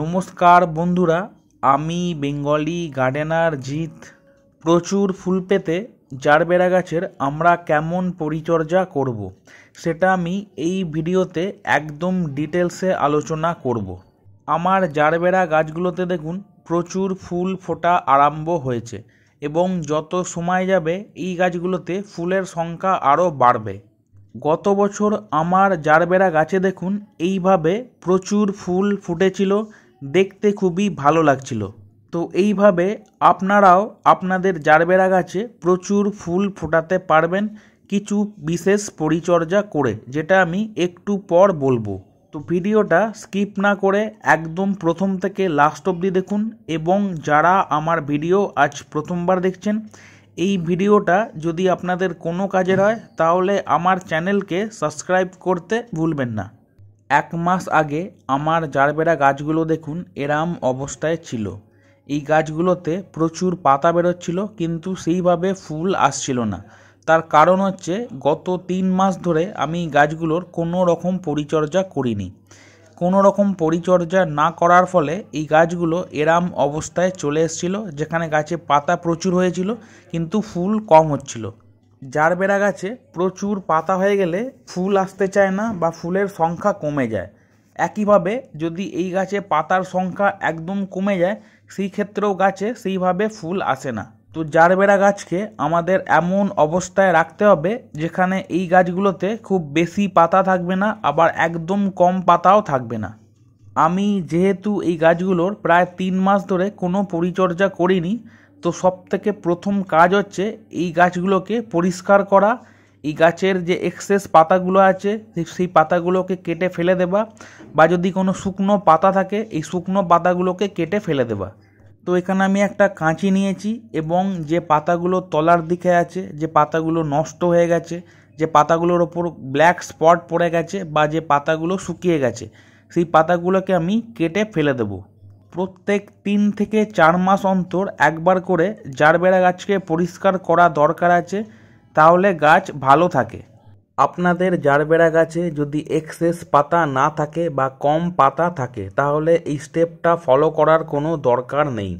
নমস্কার বন্ধুরা আমি বেঙ্গলি গার্ডেনার জিত প্রচুর ফুল পেতে জারবেরা গাছের আমরা কেমন পরিচর্যা করব। সেটা আমি এই ভিডিওতে একদম ডিটেলসে আলোচনা করব। আমার জারবেরা গাছগুলোতে দেখুন প্রচুর ফুল ফোটা আরম্ভ হয়েছে এবং যত সময় যাবে এই গাছগুলোতে ফুলের সংখ্যা আরও বাড়বে গত বছর আমার জারবেরা গাছে দেখুন এইভাবে প্রচুর ফুল ফুটেছিল দেখতে খুবই ভালো লাগছিল তো এইভাবে আপনারাও আপনাদের জারবেরা গাছে প্রচুর ফুল ফোটাতে পারবেন কিছু বিশেষ পরিচর্যা করে যেটা আমি একটু পর বলবো তো ভিডিওটা স্কিপ না করে একদম প্রথম থেকে লাস্ট অবধি দেখুন এবং যারা আমার ভিডিও আজ প্রথমবার দেখছেন এই ভিডিওটা যদি আপনাদের কোনো কাজের হয় তাহলে আমার চ্যানেলকে সাবস্ক্রাইব করতে ভুলবেন না এক মাস আগে আমার জারবেরা গাছগুলো দেখুন এরাম অবস্থায় ছিল এই গাছগুলোতে প্রচুর পাতা বেরোচ্ছিল কিন্তু সেইভাবে ফুল আসছিল না তার কারণ হচ্ছে গত তিন মাস ধরে আমি গাছগুলোর কোনো রকম পরিচর্যা করিনি কোনো রকম পরিচর্যা না করার ফলে এই গাছগুলো এরাম অবস্থায় চলে এসেছিল যেখানে গাছে পাতা প্রচুর হয়েছিল কিন্তু ফুল কম হচ্ছিল জারবেরা গাছে প্রচুর পাতা হয়ে গেলে ফুল আসতে চায় না বা ফুলের সংখ্যা কমে যায় একইভাবে যদি এই গাছে পাতার সংখ্যা একদম কমে যায় সেই ক্ষেত্রেও গাছে সেইভাবে ফুল আসে না তো জারবেরা গাছকে আমাদের এমন অবস্থায় রাখতে হবে যেখানে এই গাছগুলোতে খুব বেশি পাতা থাকবে না আবার একদম কম পাতাও থাকবে না আমি যেহেতু এই গাছগুলোর প্রায় তিন মাস ধরে কোনো পরিচর্যা করিনি তো সব থেকে প্রথম কাজ হচ্ছে এই গাছগুলোকে পরিষ্কার করা এই গাছের যে এক্সেস পাতাগুলো আছে সেই পাতাগুলোকে কেটে ফেলে দেবা বা যদি কোনো শুকনো পাতা থাকে এই শুকনো পাতাগুলোকে কেটে ফেলে দেবা তো এখানে আমি একটা কাঁচি নিয়েছি এবং যে পাতাগুলো তলার দিকে আছে যে পাতাগুলো নষ্ট হয়ে গেছে যে পাতাগুলোর ওপর ব্ল্যাক স্পট পড়ে গেছে বা যে পাতাগুলো শুকিয়ে গেছে সেই পাতাগুলোকে আমি কেটে ফেলে দেব প্রত্যেক তিন থেকে চার মাস অন্তর একবার করে জারবেড়া গাছকে পরিষ্কার করা দরকার আছে তাহলে গাছ ভালো থাকে আপনাদের জারবেরা গাছে যদি এক্সেস পাতা না থাকে বা কম পাতা থাকে তাহলে এই স্টেপটা ফলো করার কোনো দরকার নেই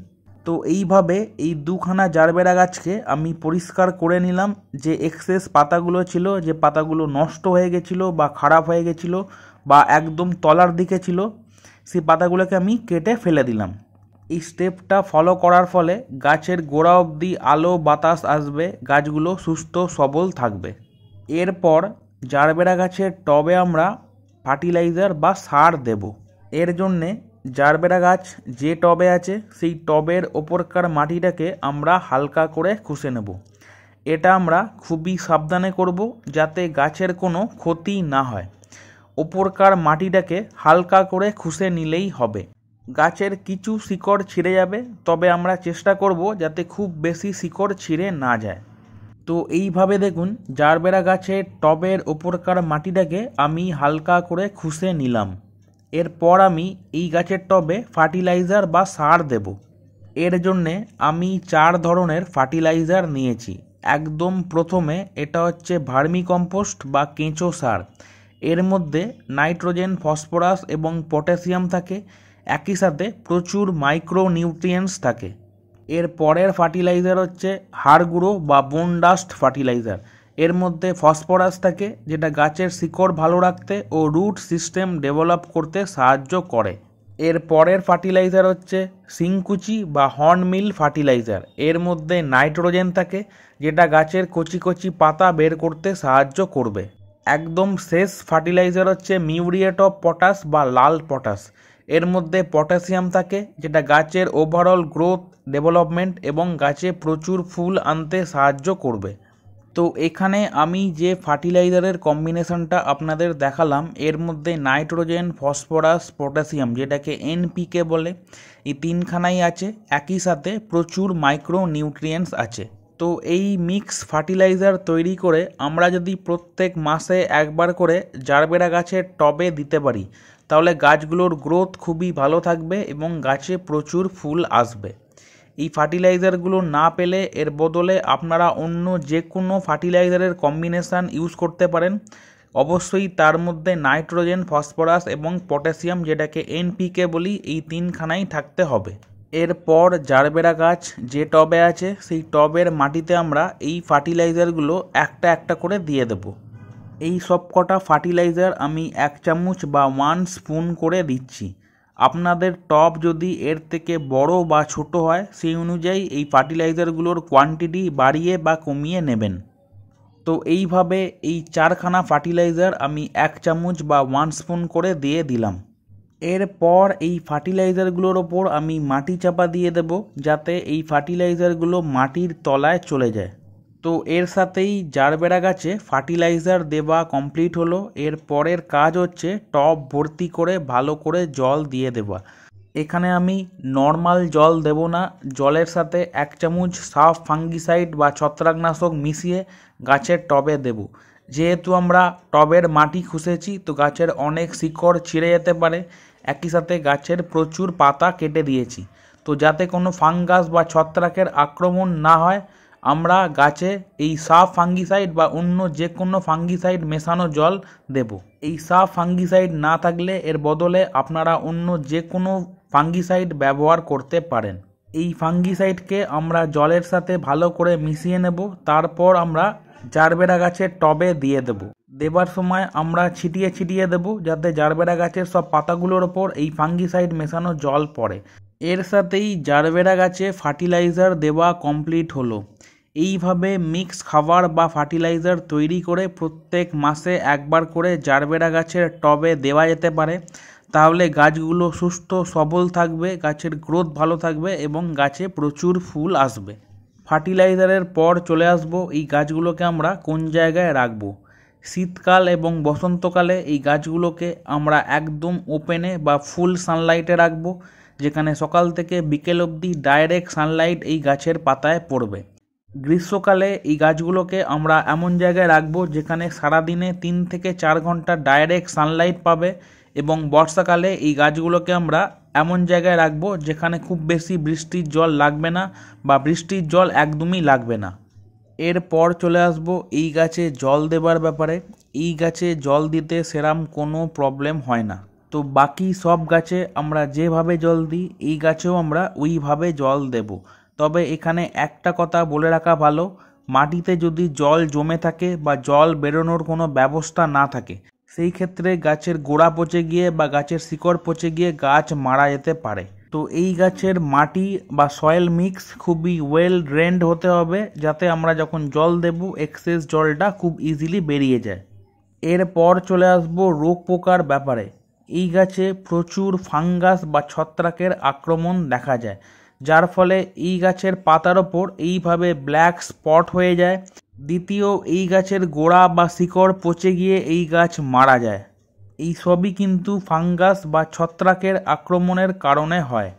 তো এইভাবে এই দুখানা জারবেরা গাছকে আমি পরিষ্কার করে নিলাম যে এক্সেস পাতাগুলো ছিল যে পাতাগুলো নষ্ট হয়ে গেছিলো বা খারাপ হয়ে গেছিলো বা একদম তলার দিকে ছিল সেই পাতাগুলোকে আমি কেটে ফেলে দিলাম এই স্টেপটা ফলো করার ফলে গাছের গোড়া অবধি আলো বাতাস আসবে গাছগুলো সুস্থ সবল থাকবে এরপর জারবেরা গাছের টবে আমরা ফার্টিলাইজার বা সার দেব এর জন্যে জারবেরা গাছ যে টবে আছে সেই টবের ওপরকার মাটিটাকে আমরা হালকা করে খুঁষে নেব এটা আমরা খুবই সাবধানে করব যাতে গাছের কোনো ক্ষতি না হয় ওপরকার মাটিটাকে হালকা করে খুঁষে নিলেই হবে গাছের কিছু শিকড় ছিঁড়ে যাবে তবে আমরা চেষ্টা করব যাতে খুব বেশি শিকড় ছিঁড়ে না যায় তো এইভাবে দেখুন জারবেরা গাছের টবের ওপরকার মাটিটাকে আমি হালকা করে খুঁসে নিলাম এরপর আমি এই গাছের টবে ফার্টিলাইজার বা সার দেব এর জন্যে আমি চার ধরনের ফার্টিলাইজার নিয়েছি একদম প্রথমে এটা হচ্ছে ভার্মি কম্পোস্ট বা কেঁচো সার এর মধ্যে নাইট্রোজেন ফসফরাস এবং পটাশিয়াম থাকে একই সাথে প্রচুর মাইক্রো নিউট্রিয়েন্টস থাকে এর পরের ফার্টিলাইজার হচ্ছে হাড় গুঁড়ো বা বোন ডাস্ট ফার্টিলাইজার এর মধ্যে ফসফরাস থাকে যেটা গাছের শিকড় ভালো রাখতে ও রুট সিস্টেম ডেভেলপ করতে সাহায্য করে এর পরের ফার্টিলাইজার হচ্ছে সিংকুচি বা হর্নমিল ফার্টিলাইজার এর মধ্যে নাইট্রোজেন থাকে যেটা গাছের কচি কচি পাতা বের করতে সাহায্য করবে একদম শেষ ফার্টিলাইজার হচ্ছে মিউরিয়েট অফ পটাশ বা লাল পটাশ এর মধ্যে পটাশিয়াম থাকে যেটা গাছের ওভারঅল গ্রোথ ডেভেলপমেন্ট এবং গাছে প্রচুর ফুল আনতে সাহায্য করবে তো এখানে আমি যে ফার্টিলাইজারের কম্বিনেশনটা আপনাদের দেখালাম এর মধ্যে নাইট্রোজেন ফসফরাস পটাশিয়াম যেটাকে এনপিকে বলে এই তিনখানাই আছে একই সাথে প্রচুর মাইক্রো নিউট্রিয়েন্টস আছে তো এই মিক্স ফার্টিলাইজার তৈরি করে আমরা যদি প্রত্যেক মাসে একবার করে জারবেরা গাছের টবে দিতে পারি তাহলে গাছগুলোর গ্রোথ খুবই ভালো থাকবে এবং গাছে প্রচুর ফুল আসবে এই ফার্টিলাইজারগুলো না পেলে এর বদলে আপনারা অন্য যে কোনো ফার্টিলাইজারের কম্বিনেশান ইউজ করতে পারেন অবশ্যই তার মধ্যে নাইট্রোজেন ফসফরাস এবং পটাশিয়াম যেটাকে এনপিকে বলি এই তিনখানাই থাকতে হবে এরপর জারবেরা গাছ যে টবে আছে সেই টবের মাটিতে আমরা এই ফার্টিলাইজারগুলো একটা একটা করে দিয়ে দেবো এই সব কটা ফার্টিলাইজার আমি এক চামচ বা ওয়ান স্পুন করে দিচ্ছি আপনাদের টপ যদি এর থেকে বড় বা ছোট হয় সেই অনুযায়ী এই ফার্টিলাইজারগুলোর কোয়ান্টিটি বাড়িয়ে বা কমিয়ে নেবেন তো এইভাবে এই চারখানা ফার্টিলাইজার আমি এক চামচ বা ওয়ান স্পুন করে দিয়ে দিলাম এরপর এই ফার্টিলাইজারগুলোর ওপর আমি মাটি চাপা দিয়ে দেব যাতে এই ফার্টিলাইজারগুলো মাটির তলায় চলে যায় তো এর সাথেই জারবেড়া গাছে ফার্টিলাইজার দেওয়া কমপ্লিট হলো এর পরের কাজ হচ্ছে টপ ভর্তি করে ভালো করে জল দিয়ে দেওয়া এখানে আমি নর্মাল জল দেব না জলের সাথে এক চামচ সাফ ফাঙ্গিসাইড বা ছত্রাকনাশক মিশিয়ে গাছের টবে দেব যেহেতু আমরা টবের মাটি খুঁজেছি তো গাছের অনেক শিকড় ছিঁড়ে যেতে পারে একই সাথে গাছের প্রচুর পাতা কেটে দিয়েছি তো যাতে কোনো ফাঙ্গাস বা ছত্রাকের আক্রমণ না হয় আমরা গাছে এই সাফ ফাঙ্গিসাইড বা অন্য যে কোনো ফাঙ্গিসাইড মেশানো জল দেব এই সা ফাঙ্গিসাইড না থাকলে এর বদলে আপনারা অন্য যে কোনো ফাঙ্গিসাইড ব্যবহার করতে পারেন এই ফাঙ্গিসাইডকে আমরা জলের সাথে ভালো করে মিশিয়ে নেব তারপর আমরা জারবেরা গাছের টবে দিয়ে দেব দেবার সময় আমরা ছিটিয়ে ছিটিয়ে দেব যাতে জারবেরা গাছের সব পাতাগুলোর ওপর এই ফাঙ্গিসাইড মেশানো জল পড়ে এর সাথেই জারবেরা গাছে ফার্টিলাইজার দেওয়া কমপ্লিট হলো এইভাবে মিক্স খাবার বা ফার্টিলাইজার তৈরি করে প্রত্যেক মাসে একবার করে জারবেরা গাছের টবে দেওয়া যেতে পারে তাহলে গাছগুলো সুস্থ সবল থাকবে গাছের গ্রোথ ভালো থাকবে এবং গাছে প্রচুর ফুল আসবে ফার্টিলাইজারের পর চলে আসব এই গাছগুলোকে আমরা কোন জায়গায় রাখব শীতকাল এবং বসন্তকালে এই গাছগুলোকে আমরা একদম ওপেনে বা ফুল সানলাইটে রাখব যেখানে সকাল থেকে বিকেল অবধি ডাইরেক্ট সানলাইট এই গাছের পাতায় পড়বে গ্রীষ্মকালে এই গাছগুলোকে আমরা এমন জায়গায় রাখবো যেখানে সারাদিনে তিন থেকে চার ঘন্টা ডাইরেক্ট সানলাইট পাবে এবং বর্ষাকালে এই গাছগুলোকে আমরা এমন জায়গায় রাখবো যেখানে খুব বেশি বৃষ্টির জল লাগবে না বা বৃষ্টির জল একদমই লাগবে না এরপর চলে আসবো এই গাছে জল দেবার ব্যাপারে এই গাছে জল দিতে সেরাম কোনো প্রবলেম হয় না তো বাকি সব গাছে আমরা যেভাবে জল দিই এই গাছেও আমরা ওইভাবে জল দেবো তবে এখানে একটা কথা বলে রাখা ভালো মাটিতে যদি জল জমে থাকে বা জল বেরোনোর কোনো ব্যবস্থা না থাকে সেই ক্ষেত্রে গাছের গোড়া পচে গিয়ে বা গাছের শিকড় পচে গিয়ে গাছ মারা যেতে পারে তো এই গাছের মাটি বা সয়েল মিক্স খুবই ওয়েল ড্রেন্ড হতে হবে যাতে আমরা যখন জল দেব এক্সেস জলটা খুব ইজিলি বেরিয়ে যায় এরপর চলে আসবো রোগ পোকার ব্যাপারে এই গাছে প্রচুর ফাঙ্গাস বা ছত্রাকের আক্রমণ দেখা যায় যার ফলে এই গাছের পাতার ওপর এইভাবে ব্ল্যাক স্পট হয়ে যায় দ্বিতীয় এই গাছের গোড়া বা শিকড় পচে গিয়ে এই গাছ মারা যায় এই সবই কিন্তু ফাঙ্গাস বা ছত্রাকের আক্রমণের কারণে হয়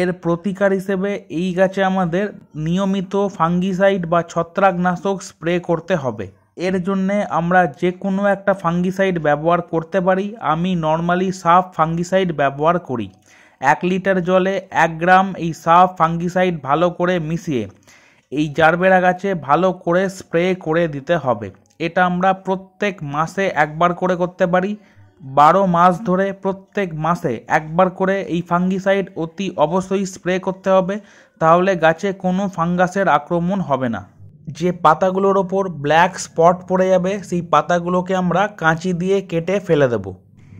এর প্রতিকার হিসেবে এই গাছে আমাদের নিয়মিত ফাঙ্গিসাইড বা ছত্রাকনাশক স্প্রে করতে হবে এর জন্যে আমরা যে কোনো একটা ফাঙ্গিসাইড ব্যবহার করতে পারি আমি নর্মালি সাফ ফাঙ্গিসাইড ব্যবহার করি এক লিটার জলে এক গ্রাম এই সাফ ফাঙ্গিসাইড ভালো করে মিশিয়ে এই জারবেরা গাছে ভালো করে স্প্রে করে দিতে হবে এটা আমরা প্রত্যেক মাসে একবার করে করতে পারি বারো মাস ধরে প্রত্যেক মাসে একবার করে এই ফাঙ্গিসাইড অতি অবশ্যই স্প্রে করতে হবে তাহলে গাছে কোনো ফাঙ্গাসের আক্রমণ হবে না যে পাতাগুলোর ওপর ব্ল্যাক স্পট পড়ে যাবে সেই পাতাগুলোকে আমরা কাঁচি দিয়ে কেটে ফেলে দেবো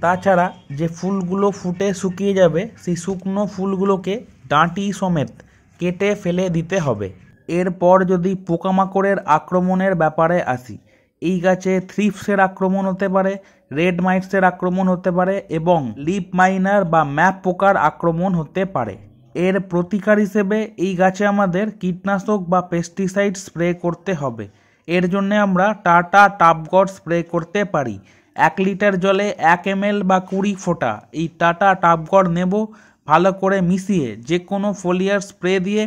তাছাড়া যে ফুলগুলো ফুটে শুকিয়ে যাবে সেই শুকনো ফুলগুলোকে ডাঁটি সমেত কেটে ফেলে দিতে হবে এরপর যদি পোকামাকড়ের আক্রমণের ব্যাপারে আসি এই গাছে থ্রিপসের আক্রমণ হতে পারে রেড মাইটসের আক্রমণ হতে পারে এবং লিপ মাইনার বা ম্যাপ পোকার আক্রমণ হতে পারে এর প্রতিকার হিসেবে এই গাছে আমাদের কীটনাশক বা পেস্টিসাইড স্প্রে করতে হবে এর জন্য আমরা টাটা টাপগড স্প্রে করতে পারি এক লিটার জলে এক এম বা কুড়ি ফোঁটা এই টাটা টাপগড় নেব ভালো করে মিশিয়ে যে কোনো ফোলিয়ার স্প্রে দিয়ে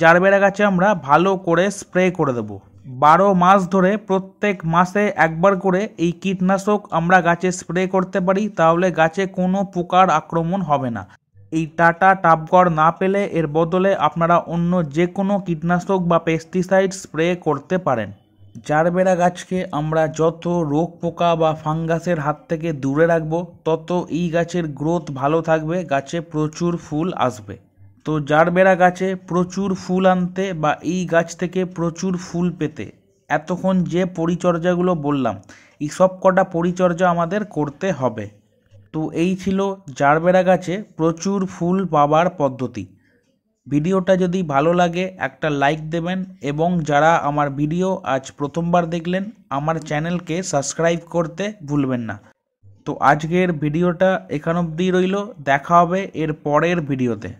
জারবেরা গাছে আমরা ভালো করে স্প্রে করে দেব বারো মাস ধরে প্রত্যেক মাসে একবার করে এই কীটনাশক আমরা গাছে স্প্রে করতে পারি তাহলে গাছে কোনো পোকার আক্রমণ হবে না এই টাটা টাপগড় না পেলে এর বদলে আপনারা অন্য যে কোনো কীটনাশক বা পেস্টিসাইড স্প্রে করতে পারেন জারবেরা গাছকে আমরা যত রোগ পোকা বা ফাঙ্গাসের হাত থেকে দূরে রাখবো তত এই গাছের গ্রোথ ভালো থাকবে গাছে প্রচুর ফুল আসবে তো জারবেরা গাছে প্রচুর ফুল আনতে বা এই গাছ থেকে প্রচুর ফুল পেতে এতক্ষণ যে পরিচর্যাগুলো বললাম এই সব কটা পরিচর্যা আমাদের করতে হবে তো এই ছিল জারবেরা গাছে প্রচুর ফুল পাবার পদ্ধতি ভিডিওটা যদি ভালো লাগে একটা লাইক দেবেন এবং যারা আমার ভিডিও আজ প্রথমবার দেখলেন আমার চ্যানেলকে সাবস্ক্রাইব করতে ভুলবেন না তো আজকের ভিডিওটা এখান অবধি রইল দেখা হবে এর পরের ভিডিওতে